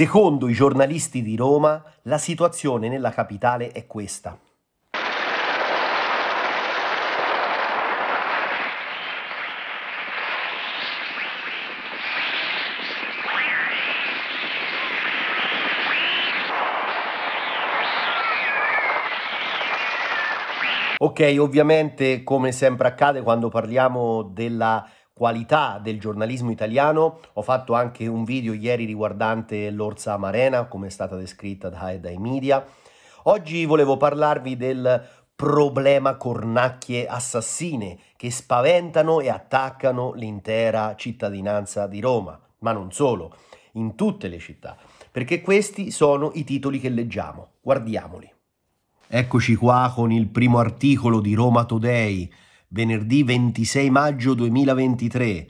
Secondo i giornalisti di Roma, la situazione nella capitale è questa. Ok, ovviamente come sempre accade quando parliamo della qualità del giornalismo italiano. Ho fatto anche un video ieri riguardante l'Orsa Amarena, come è stata descritta dai, dai media. Oggi volevo parlarvi del problema cornacchie assassine che spaventano e attaccano l'intera cittadinanza di Roma, ma non solo, in tutte le città, perché questi sono i titoli che leggiamo. Guardiamoli. Eccoci qua con il primo articolo di Roma Today venerdì 26 maggio 2023.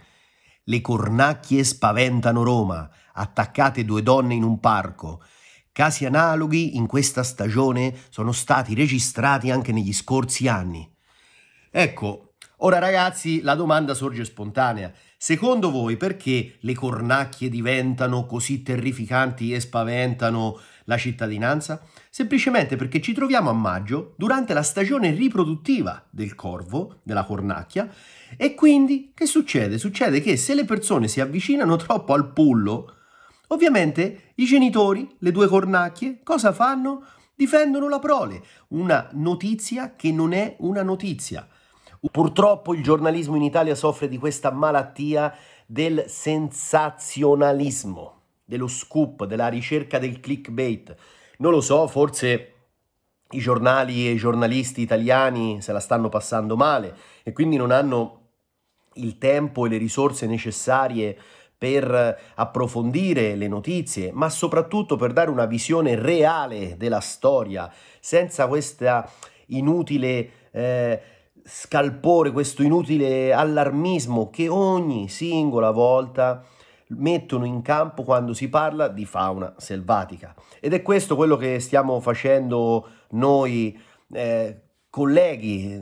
Le cornacchie spaventano Roma, attaccate due donne in un parco. Casi analoghi in questa stagione sono stati registrati anche negli scorsi anni. Ecco, Ora ragazzi, la domanda sorge spontanea. Secondo voi perché le cornacchie diventano così terrificanti e spaventano la cittadinanza? Semplicemente perché ci troviamo a maggio, durante la stagione riproduttiva del corvo, della cornacchia, e quindi che succede? Succede che se le persone si avvicinano troppo al pullo, ovviamente i genitori, le due cornacchie, cosa fanno? Difendono la prole, una notizia che non è una notizia. Purtroppo il giornalismo in Italia soffre di questa malattia del sensazionalismo, dello scoop, della ricerca del clickbait. Non lo so, forse i giornali e i giornalisti italiani se la stanno passando male e quindi non hanno il tempo e le risorse necessarie per approfondire le notizie, ma soprattutto per dare una visione reale della storia, senza questa inutile eh, scalpore, questo inutile allarmismo che ogni singola volta mettono in campo quando si parla di fauna selvatica. Ed è questo quello che stiamo facendo noi eh, colleghi,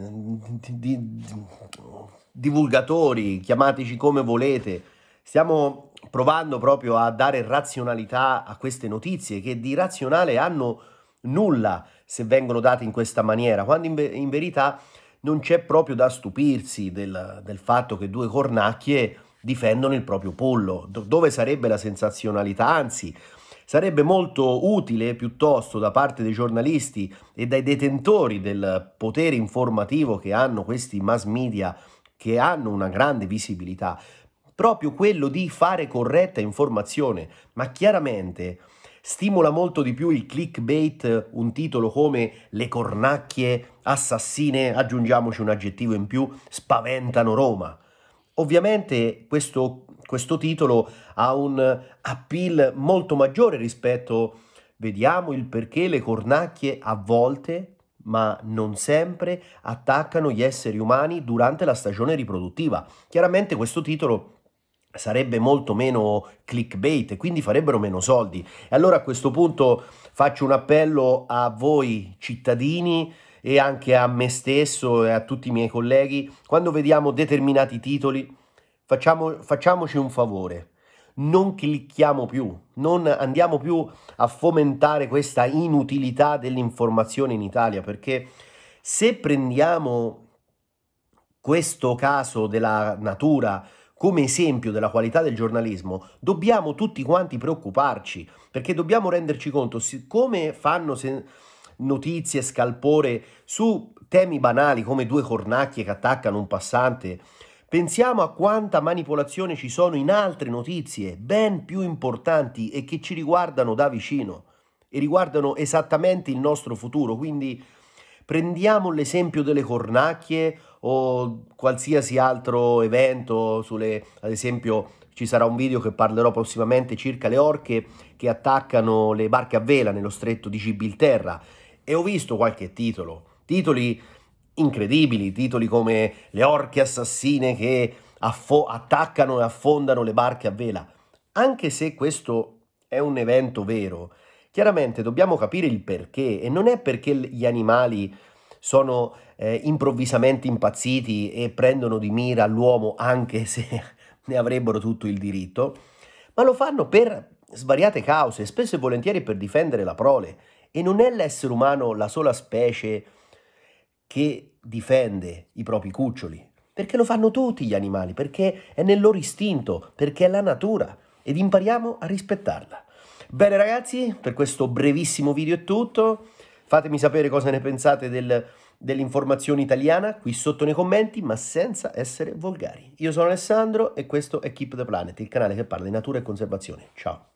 di, di, divulgatori, chiamateci come volete. Stiamo provando proprio a dare razionalità a queste notizie che di razionale hanno nulla se vengono date in questa maniera, quando in, in verità non c'è proprio da stupirsi del, del fatto che due cornacchie difendono il proprio pollo. Do dove sarebbe la sensazionalità? Anzi, sarebbe molto utile piuttosto da parte dei giornalisti e dai detentori del potere informativo che hanno questi mass media che hanno una grande visibilità, proprio quello di fare corretta informazione, ma chiaramente Stimola molto di più il clickbait, un titolo come Le cornacchie assassine, aggiungiamoci un aggettivo in più, spaventano Roma. Ovviamente questo, questo titolo ha un appeal molto maggiore rispetto Vediamo il perché le cornacchie a volte, ma non sempre, attaccano gli esseri umani durante la stagione riproduttiva. Chiaramente questo titolo sarebbe molto meno clickbait e quindi farebbero meno soldi. E allora a questo punto faccio un appello a voi cittadini e anche a me stesso e a tutti i miei colleghi, quando vediamo determinati titoli, facciamo, facciamoci un favore, non clicchiamo più, non andiamo più a fomentare questa inutilità dell'informazione in Italia, perché se prendiamo questo caso della natura come esempio della qualità del giornalismo, dobbiamo tutti quanti preoccuparci, perché dobbiamo renderci conto, siccome fanno notizie, scalpore su temi banali come due cornacchie che attaccano un passante, pensiamo a quanta manipolazione ci sono in altre notizie ben più importanti e che ci riguardano da vicino e riguardano esattamente il nostro futuro, quindi Prendiamo l'esempio delle cornacchie o qualsiasi altro evento, sulle, ad esempio ci sarà un video che parlerò prossimamente circa le orche che attaccano le barche a vela nello stretto di Gibilterra e ho visto qualche titolo, titoli incredibili, titoli come le orche assassine che attaccano e affondano le barche a vela. Anche se questo è un evento vero, Chiaramente dobbiamo capire il perché e non è perché gli animali sono eh, improvvisamente impazziti e prendono di mira l'uomo anche se ne avrebbero tutto il diritto, ma lo fanno per svariate cause, spesso e volentieri per difendere la prole e non è l'essere umano la sola specie che difende i propri cuccioli, perché lo fanno tutti gli animali, perché è nel loro istinto, perché è la natura ed impariamo a rispettarla. Bene ragazzi, per questo brevissimo video è tutto. Fatemi sapere cosa ne pensate del, dell'informazione italiana qui sotto nei commenti, ma senza essere volgari. Io sono Alessandro e questo è Keep the Planet, il canale che parla di natura e conservazione. Ciao!